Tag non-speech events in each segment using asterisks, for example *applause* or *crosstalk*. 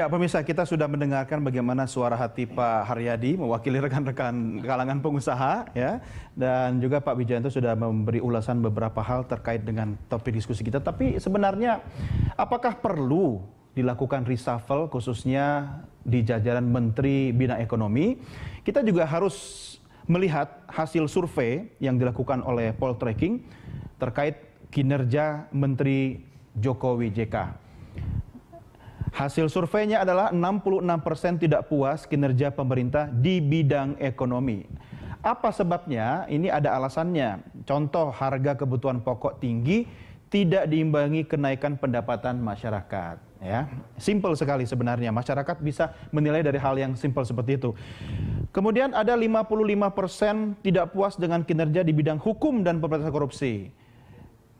Ya, pemirsa kita sudah mendengarkan bagaimana suara hati Pak Haryadi mewakili rekan-rekan kalangan pengusaha ya dan juga Pak Wijayanto sudah memberi ulasan beberapa hal terkait dengan topik diskusi kita. Tapi sebenarnya apakah perlu dilakukan reshuffle khususnya di jajaran Menteri Bina Ekonomi? Kita juga harus melihat hasil survei yang dilakukan oleh Poltreking terkait kinerja Menteri Jokowi JK. Hasil surveinya adalah 66% tidak puas kinerja pemerintah di bidang ekonomi. Apa sebabnya? Ini ada alasannya. Contoh harga kebutuhan pokok tinggi tidak diimbangi kenaikan pendapatan masyarakat. Ya, simple sekali sebenarnya. Masyarakat bisa menilai dari hal yang simple seperti itu. Kemudian ada 55% tidak puas dengan kinerja di bidang hukum dan pemberantasan korupsi.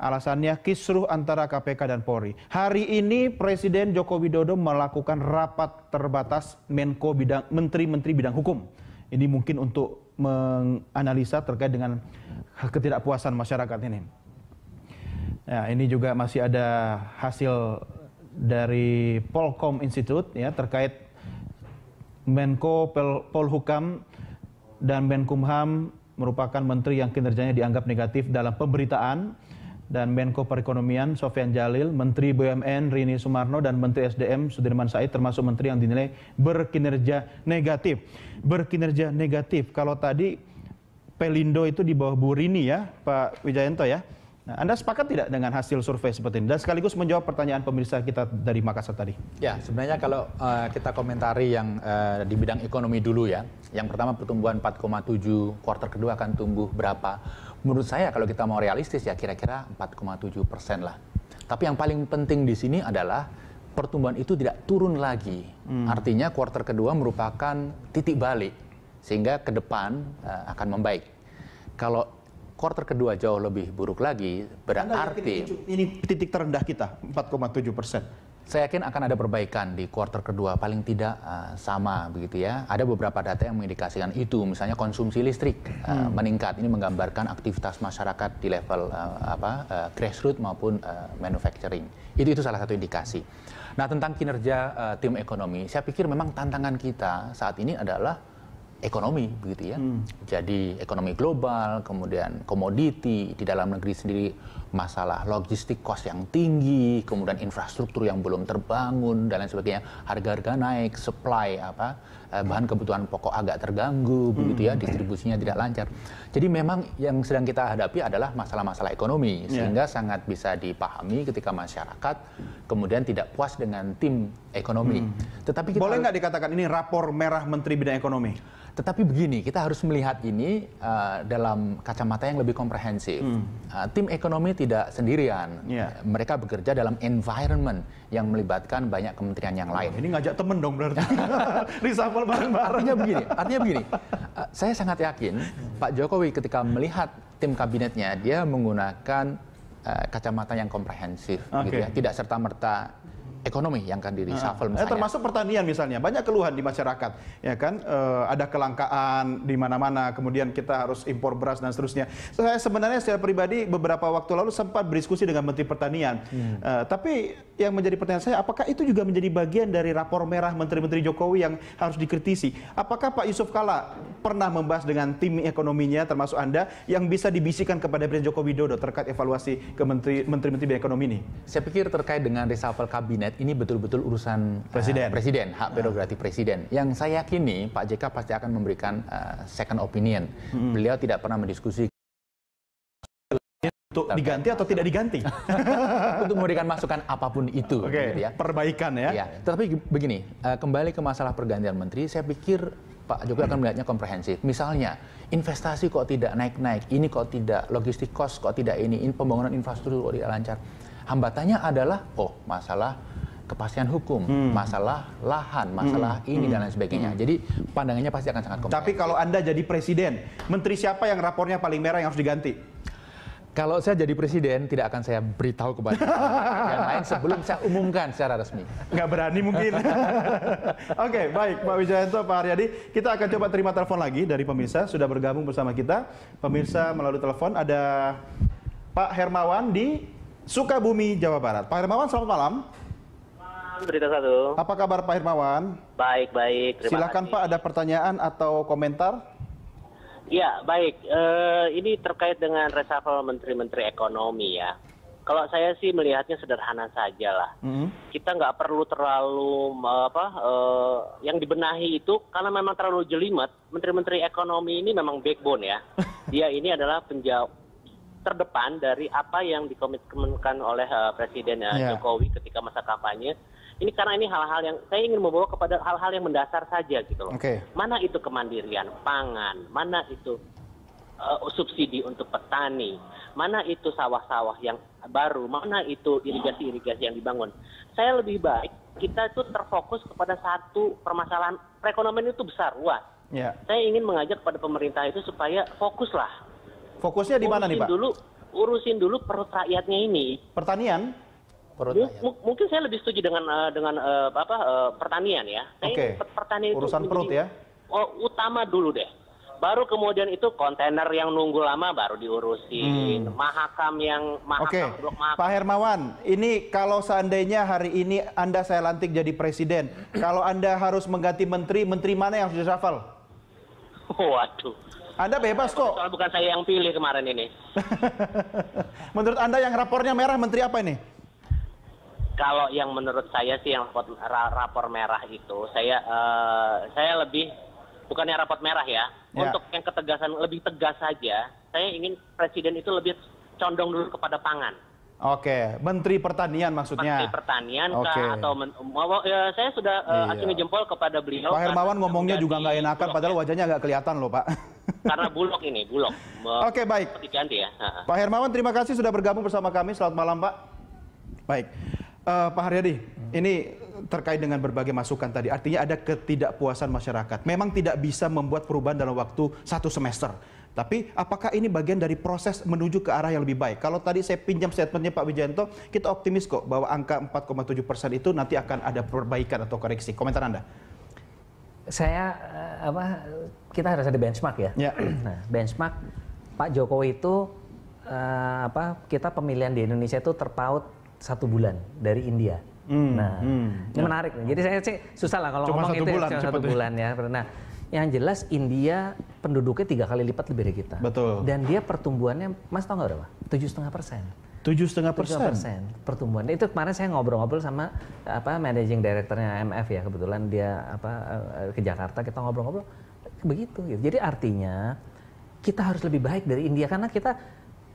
Alasannya kisruh antara KPK dan Polri. Hari ini Presiden Joko Widodo melakukan rapat terbatas Menko bidang menteri-menteri bidang hukum. Ini mungkin untuk menganalisa terkait dengan ketidakpuasan masyarakat ini. Nah, ini juga masih ada hasil dari Polkom Institute ya terkait Menko Pol Polhukam dan Menkumham merupakan menteri yang kinerjanya dianggap negatif dalam pemberitaan dan Menko Perekonomian Sofian Jalil, Menteri BUMN Rini Sumarno dan Menteri SDM Sudirman Said termasuk menteri yang dinilai berkinerja negatif. Berkinerja negatif. Kalau tadi Pelindo itu di bawah Bu Rini ya, Pak Wijayanto ya. Nah, Anda sepakat tidak dengan hasil survei seperti ini? Dan sekaligus menjawab pertanyaan pemirsa kita dari Makassar tadi. Ya, sebenarnya kalau uh, kita komentari yang uh, di bidang ekonomi dulu ya. Yang pertama pertumbuhan 4,7, kuartal kedua akan tumbuh berapa? menurut saya kalau kita mau realistis ya kira-kira 4,7 persen lah. Tapi yang paling penting di sini adalah pertumbuhan itu tidak turun lagi. Hmm. Artinya kuartal kedua merupakan titik balik sehingga ke depan uh, akan membaik. Kalau kuartal kedua jauh lebih buruk lagi berarti ini, ini titik terendah kita 4,7 persen saya yakin akan ada perbaikan di kuartal kedua paling tidak uh, sama begitu ya ada beberapa data yang mengindikasikan itu misalnya konsumsi listrik uh, hmm. meningkat ini menggambarkan aktivitas masyarakat di level uh, apa uh, grassroots maupun uh, manufacturing itu itu salah satu indikasi nah tentang kinerja uh, tim ekonomi saya pikir memang tantangan kita saat ini adalah ekonomi begitu ya. Hmm. Jadi ekonomi global, kemudian komoditi di dalam negeri sendiri masalah logistik kos yang tinggi, kemudian infrastruktur yang belum terbangun dan lain sebagainya, harga-harga naik, supply apa Eh, bahan kebutuhan pokok agak terganggu hmm. begitu ya distribusinya tidak lancar. Jadi memang yang sedang kita hadapi adalah masalah-masalah ekonomi ya. sehingga sangat bisa dipahami ketika masyarakat kemudian tidak puas dengan tim ekonomi. Hmm. Tetapi kita boleh nggak dikatakan ini rapor merah Menteri Bidang Ekonomi? Tetapi begini, kita harus melihat ini uh, dalam kacamata yang lebih komprehensif. Hmm. Uh, tim ekonomi tidak sendirian. Yeah. Mereka bekerja dalam environment yang melibatkan banyak kementerian yang lain. ini ngajak temen dong berarti. *laughs* Risafal kalau bareng-bareng. Artinya begini, artinya begini. Eh, saya sangat yakin Pak Jokowi ketika melihat tim kabinetnya, dia menggunakan eh, kacamata yang komprehensif, okay. gitu ya. Tidak serta merta ekonomi yang akan di reshuffle eh, misalnya. Termasuk pertanian misalnya, banyak keluhan di masyarakat, ya kan, e, ada kelangkaan di mana-mana, kemudian kita harus impor beras dan seterusnya. Saya sebenarnya secara pribadi beberapa waktu lalu sempat berdiskusi dengan Menteri Pertanian, hmm. e, tapi yang menjadi pertanyaan saya, apakah itu juga menjadi bagian dari rapor merah Menteri-Menteri Jokowi yang harus dikritisi? Apakah Pak Yusuf Kala pernah membahas dengan tim ekonominya, termasuk Anda, yang bisa dibisikkan kepada Presiden Joko Widodo terkait evaluasi ke Menteri-Menteri Bidang Ekonomi ini? Saya pikir terkait dengan reshuffle kabinet kabinet ini betul-betul urusan eh, presiden, uh, presiden hak ah. prerogatif uh. presiden. Yang saya yakini Pak JK pasti akan memberikan uh, second opinion. Hmm. Beliau tidak pernah mendiskusi untuk diganti atau tidak diganti *laughs* untuk memberikan masukan apapun itu okay. gitu ya perbaikan ya. ya tetapi begini eh, kembali ke masalah pergantian menteri saya pikir Pak Jokowi akan melihatnya komprehensif misalnya investasi kok tidak naik naik ini kok tidak logistik kos kok tidak ini, ini pembangunan infrastruktur kok tidak lancar hambatannya adalah oh masalah kepastian hukum, hmm. masalah lahan, masalah hmm. ini dan hmm. lain sebagainya. Hmm. Jadi pandangannya pasti akan sangat kompleks. Tapi kalau Anda jadi presiden, menteri siapa yang rapornya paling merah yang harus diganti? Kalau saya jadi presiden, tidak akan saya beritahu kepada *laughs* yang lain sebelum saya umumkan secara resmi. Nggak berani mungkin. *laughs* Oke, okay, baik Pak Wijayanto, Pak Haryadi. Kita akan coba terima telepon lagi dari pemirsa. Sudah bergabung bersama kita. Pemirsa melalui telepon ada Pak Hermawan di Sukabumi, Jawa Barat. Pak Hermawan, selamat malam. Hermawan, Berita Satu. Apa kabar Pak Hermawan? Baik, baik. Terima Silakan kasih. Pak ada pertanyaan atau komentar? Ya, baik. Uh, ini terkait dengan reshuffle menteri-menteri ekonomi ya. Kalau saya sih melihatnya sederhana saja lah. Mm -hmm. Kita nggak perlu terlalu apa uh, yang dibenahi itu karena memang terlalu jelimet. Menteri-menteri ekonomi ini memang backbone ya. *laughs* Dia ini adalah penjawab terdepan dari apa yang dikomitmenkan oleh uh, Presiden uh, yeah. Jokowi ketika masa kampanye ini karena ini hal-hal yang saya ingin membawa kepada hal-hal yang mendasar saja gitu loh. Okay. Mana itu kemandirian pangan, mana itu uh, subsidi untuk petani, mana itu sawah-sawah yang baru, mana itu irigasi-irigasi yang dibangun. Saya lebih baik kita itu terfokus kepada satu permasalahan perekonomian itu besar, luas. Yeah. Saya ingin mengajak kepada pemerintah itu supaya fokuslah. Fokusnya di mana nih, Pak? Dulu urusin dulu perut rakyatnya ini. Pertanian? perut iya, M Mungkin saya lebih setuju dengan uh, dengan uh, apa uh, pertanian ya. Oke. Okay. pertanian urusan itu perut ya. Oh, utama dulu deh. Baru kemudian itu kontainer yang nunggu lama baru diurusin. Hmm. Mahakam yang mahakam okay. Pak Hermawan, ini kalau seandainya hari ini Anda saya lantik jadi presiden, *clears throat* kalau Anda harus mengganti menteri, menteri mana yang sudah reshuffle? Waduh. Anda bebas kok. Soal bukan saya yang pilih kemarin ini. *laughs* Menurut Anda yang rapornya merah menteri apa ini? kalau yang menurut saya sih yang rapor, rapor merah itu saya uh, saya lebih bukannya rapor merah ya. ya untuk yang ketegasan lebih tegas saja saya ingin presiden itu lebih condong dulu kepada pangan Oke, Menteri Pertanian maksudnya. Menteri Pertanian okay. kah atau men, ya, saya sudah uh, iya. jempol kepada beliau. Pak Hermawan ngomongnya juga nggak enakan, bulog, padahal ya. wajahnya nggak kelihatan loh Pak. *laughs* Karena bulog ini, bulog. Oke baik. ya. Pak Hermawan terima kasih sudah bergabung bersama kami. Selamat malam Pak. Baik. Uh, Pak Haryadi, hmm. ini terkait dengan berbagai masukan tadi. Artinya ada ketidakpuasan masyarakat. Memang tidak bisa membuat perubahan dalam waktu satu semester. Tapi apakah ini bagian dari proses menuju ke arah yang lebih baik? Kalau tadi saya pinjam statementnya Pak Wijanto, kita optimis kok bahwa angka 4,7 persen itu nanti akan ada perbaikan atau koreksi. Komentar Anda? Saya eh, apa? Kita harus ada benchmark ya. ya. *clears throat* Nah, benchmark Pak Jokowi itu eh, apa? Kita pemilihan di Indonesia itu terpaut satu bulan dari India. Hmm, nah, hmm, ini menarik nih. Jadi saya sih susah lah kalau Cuma ngomong satu itu ya, bulan, cuma satu ya. bulan ya. Nah, yang jelas India penduduknya tiga kali lipat lebih dari kita. Betul. Dan dia pertumbuhannya, Mas tau nggak berapa? Tujuh setengah persen. Tujuh setengah persen. pertumbuhan. Itu kemarin saya ngobrol-ngobrol sama apa managing directornya MF ya kebetulan dia apa eh, ke Jakarta kita ngobrol-ngobrol begitu. Gitu. Jadi artinya kita harus lebih baik dari India karena kita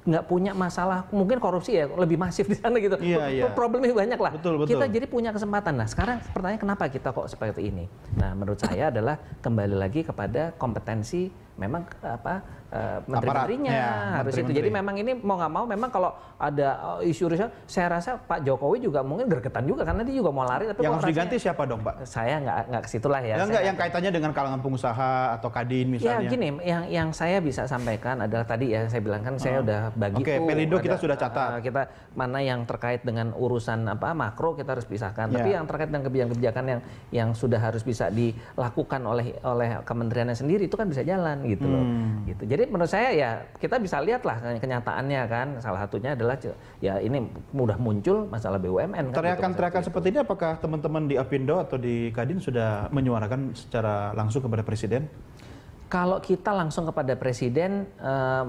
nggak punya masalah mungkin korupsi ya lebih masif di sana gitu yeah, yeah. problemnya banyak lah betul, betul. kita jadi punya kesempatan nah sekarang pertanyaan kenapa kita kok seperti ini nah menurut saya adalah kembali lagi kepada kompetensi memang apa uh, menterinya ya, harus itu. Jadi memang ini mau nggak mau memang kalau ada eh, isu isu saya rasa Pak Jokowi juga mungkin gergetan juga karena dia juga mau lari tapi yang harus diganti siapa dong Pak? Saya nggak nggak ke situlah ya. Yang nggak yang kaitannya dengan kalangan pengusaha atau kadin ya, misalnya. Ya gini, yang yang saya bisa sampaikan adalah tadi ya saya bilang kan saya ah. udah bagi. Oke, okay, Pelindo kita sudah catat. Eh, kita mana yang terkait dengan urusan apa makro kita harus pisahkan. Tapi ya. yang terkait dengan kebijakan-kebijakan yang yang sudah harus bisa dilakukan oleh oleh kementeriannya sendiri itu kan bisa jalan gitu loh. Hmm. Gitu. Jadi menurut saya ya kita bisa lihatlah kenyataannya kan. Salah satunya adalah ya ini mudah muncul masalah BUMN. Kan, gitu Teriakan-teriakan kan, teriakan seperti ini apakah teman-teman di Apindo atau di Kadin sudah menyuarakan secara langsung kepada presiden? Kalau kita langsung kepada presiden, eh,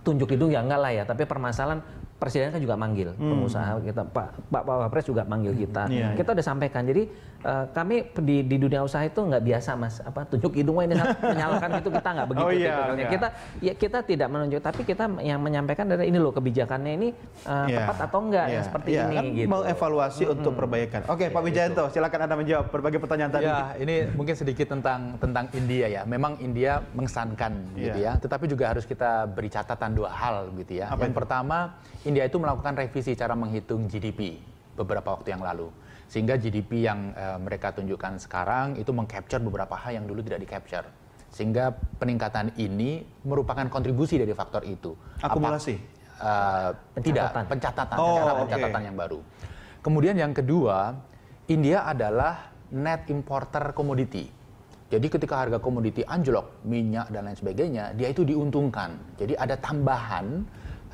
tunjuk hidung ya enggak lah ya. Tapi permasalahan presiden kan juga manggil hmm. pengusaha kita Pak Pak Wapres juga manggil hmm. kita. Yeah, iya. kita yeah. udah sampaikan. Jadi uh, kami di, di dunia usaha itu nggak biasa Mas apa tunjuk hidung ini *laughs* menyalakan itu kita nggak begitu oh, yeah, okay. Gitu. Kita ya kita tidak menunjuk tapi kita yang menyampaikan dari ini loh kebijakannya ini uh, eh, yeah. tepat atau enggak yeah. Iya, seperti yeah. ini kan gitu. mengevaluasi hmm. untuk perbaikan. Oke, okay, yeah, Pak iya, gitu. Wijayanto, silakan Anda menjawab berbagai pertanyaan tadi. Ya, ini mungkin sedikit tentang tentang India ya. Memang India mengesankan yeah. gitu ya. Tetapi juga harus kita beri catatan dua hal gitu ya. Apa yang itu? pertama India itu melakukan revisi cara menghitung GDP beberapa waktu yang lalu. Sehingga GDP yang uh, mereka tunjukkan sekarang itu mengcapture beberapa hal yang dulu tidak dicapture, Sehingga peningkatan ini merupakan kontribusi dari faktor itu. Akumulasi? Apa, uh, eh, pencatatan. Tidak, pencatatan. Oh, cara pencatatan okay. yang baru. Kemudian yang kedua, India adalah net importer komoditi. Jadi ketika harga komoditi anjlok, minyak dan lain sebagainya, dia itu diuntungkan. Jadi ada tambahan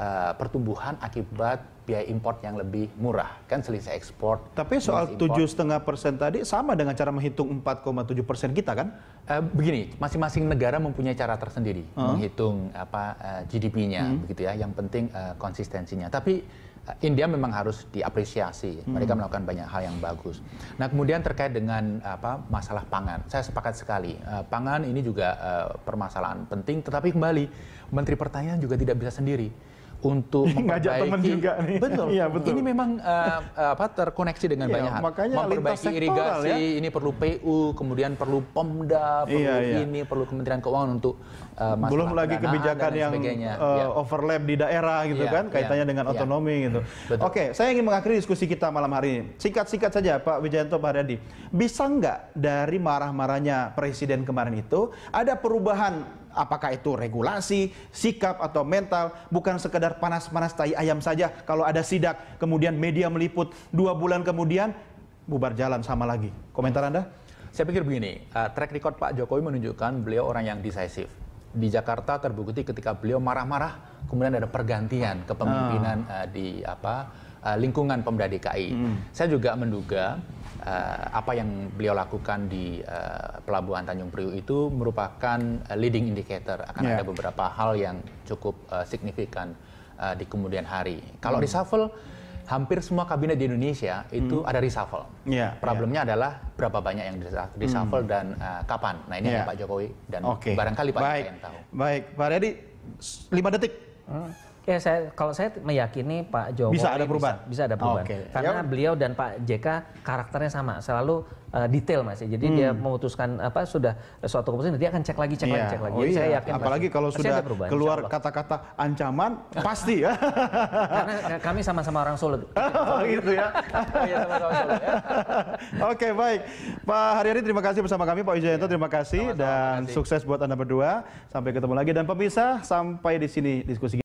uh, pertumbuhan akibat biaya import yang lebih murah kan selisih ekspor. Tapi soal tujuh setengah persen tadi sama dengan cara menghitung 4,7 persen kita kan? Uh, begini, masing-masing negara mempunyai cara tersendiri uh menghitung apa uh, eh, GDP-nya hmm. begitu ya. Yang penting uh, konsistensinya. Tapi uh, India memang harus diapresiasi. Hmm. Mereka melakukan banyak hal yang bagus. Nah kemudian terkait dengan apa masalah pangan, saya sepakat sekali. Uh, pangan ini juga uh, permasalahan penting. Tetapi kembali Menteri Pertanian juga tidak bisa sendiri untuk *laughs* ngajak teman juga nih. Betul. *laughs* Ya, betul. Ini memang uh, apa terkoneksi dengan ya, banyak hal. Makanya memperbaiki irigasi, ya. ini perlu PU, kemudian perlu Pemda, perlu ya, ini, perlu Kementerian Keuangan untuk uh, masalah belum lagi kebijakan yang uh, ya. overlap di daerah gitu ya, kan, iya. kaitannya ya, dengan otonomi ya. gitu. Oke, Oke, saya ingin mengakhiri diskusi kita malam hari ini. Singkat-singkat saja Pak Wijayanto Pak Haryadi. Bisa nggak dari marah-marahnya presiden kemarin itu ada perubahan apakah itu regulasi, sikap atau mental, bukan sekedar panas-panas tai ayam saja. Kalau ada sidak, kemudian media meliput, dua bulan kemudian bubar jalan sama lagi. Komentar Anda? Saya pikir begini, uh, track record Pak Jokowi menunjukkan beliau orang yang decisif. Di Jakarta terbukti ketika beliau marah-marah, kemudian ada pergantian kepemimpinan uh, di apa uh, lingkungan Pemda DKI. Mm. Saya juga menduga uh, apa yang beliau lakukan di uh, Pelabuhan Tanjung Priuk itu merupakan uh, leading indicator akan yeah. ada beberapa hal yang cukup uh, signifikan uh, di kemudian hari. Kalau hmm. reshuffle hampir semua kabinet di Indonesia itu hmm. ada reshuffle. Yeah, ya. Problemnya yeah. adalah berapa banyak yang hmm. reshuffle hmm. dan uh, kapan. Nah ini yeah. Pak Jokowi dan okay. barangkali Pak Jokowi yang tahu. Baik, Pak Reddy, 5 detik. Huh? Hmm. Ya saya kalau saya meyakini Pak Jokowi bisa ada perubahan. Bisa, bisa ada oh, perubahan. okay. Karena yep. Ya. beliau dan Pak JK karakternya sama, selalu uh, detail Mas. Jadi hmm. dia memutuskan apa sudah suatu keputusan nanti akan cek lagi, cek yeah. lagi, iya. cek lagi. Oh, iya. yakin apalagi kalau pasti sudah keluar kata-kata ancaman pasti ya. Karena eh, kami sama-sama orang Solo. *laughs* oh, gitu ya. ya. Oke, baik. Pak Haryadi terima kasih bersama kami, Pak Wijayanto iya. terima kasih dan sukses buat Anda berdua. Sampai ketemu lagi dan pemirsa sampai di sini diskusi